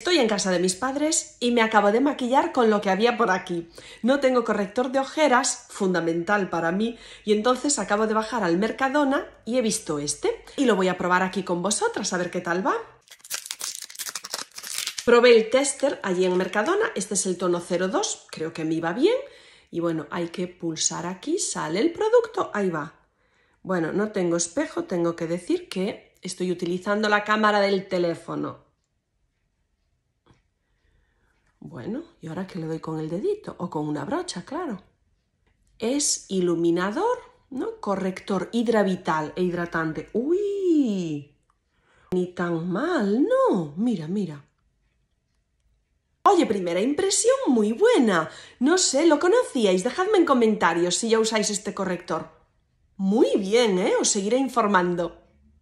Estoy en casa de mis padres y me acabo de maquillar con lo que había por aquí. No tengo corrector de ojeras, fundamental para mí, y entonces acabo de bajar al Mercadona y he visto este. Y lo voy a probar aquí con vosotras, a ver qué tal va. Probé el tester allí en Mercadona, este es el tono 02, creo que me iba bien. Y bueno, hay que pulsar aquí, sale el producto, ahí va. Bueno, no tengo espejo, tengo que decir que estoy utilizando la cámara del teléfono. Bueno, ¿y ahora que le doy con el dedito? O con una brocha, claro. Es iluminador, ¿no? Corrector, hidravital e hidratante. ¡Uy! Ni tan mal, no. Mira, mira. Oye, primera impresión muy buena. No sé, ¿lo conocíais? Dejadme en comentarios si ya usáis este corrector. Muy bien, ¿eh? Os seguiré informando.